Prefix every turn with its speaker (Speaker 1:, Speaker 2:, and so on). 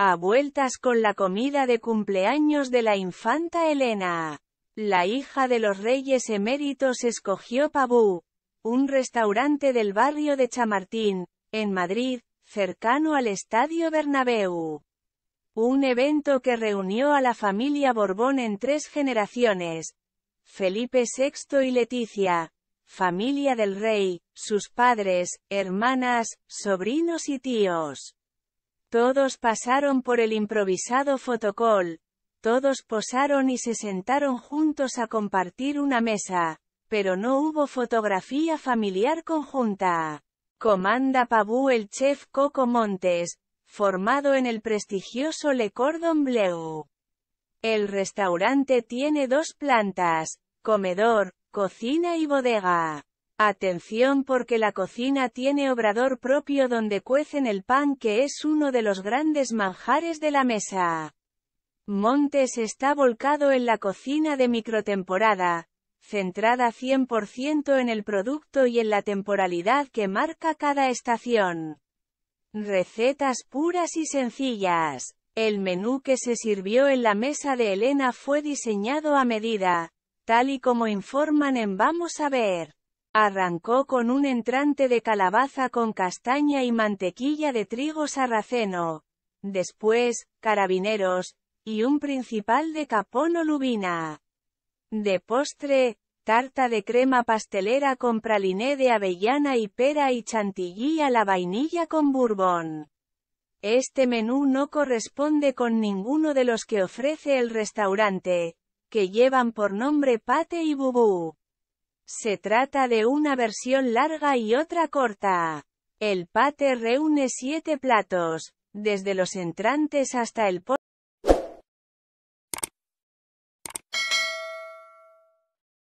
Speaker 1: A vueltas con la comida de cumpleaños de la infanta Elena. La hija de los reyes eméritos escogió Pabú, un restaurante del barrio de Chamartín, en Madrid, cercano al Estadio Bernabéu. Un evento que reunió a la familia Borbón en tres generaciones. Felipe VI y Leticia, familia del rey, sus padres, hermanas, sobrinos y tíos. Todos pasaron por el improvisado fotocol. Todos posaron y se sentaron juntos a compartir una mesa. Pero no hubo fotografía familiar conjunta. Comanda Pabú el chef Coco Montes, formado en el prestigioso Le Cordon Bleu. El restaurante tiene dos plantas, comedor, cocina y bodega. Atención porque la cocina tiene obrador propio donde cuecen el pan que es uno de los grandes manjares de la mesa. Montes está volcado en la cocina de microtemporada, centrada 100% en el producto y en la temporalidad que marca cada estación. Recetas puras y sencillas. El menú que se sirvió en la mesa de Elena fue diseñado a medida, tal y como informan en Vamos a ver. Arrancó con un entrante de calabaza con castaña y mantequilla de trigo sarraceno. Después, carabineros, y un principal de capón o lubina. De postre, tarta de crema pastelera con praliné de avellana y pera y chantilly a la vainilla con bourbon. Este menú no corresponde con ninguno de los que ofrece el restaurante, que llevan por nombre Pate y Bubú. Se trata de una versión larga y otra corta. El pate reúne siete platos, desde los entrantes hasta el postre.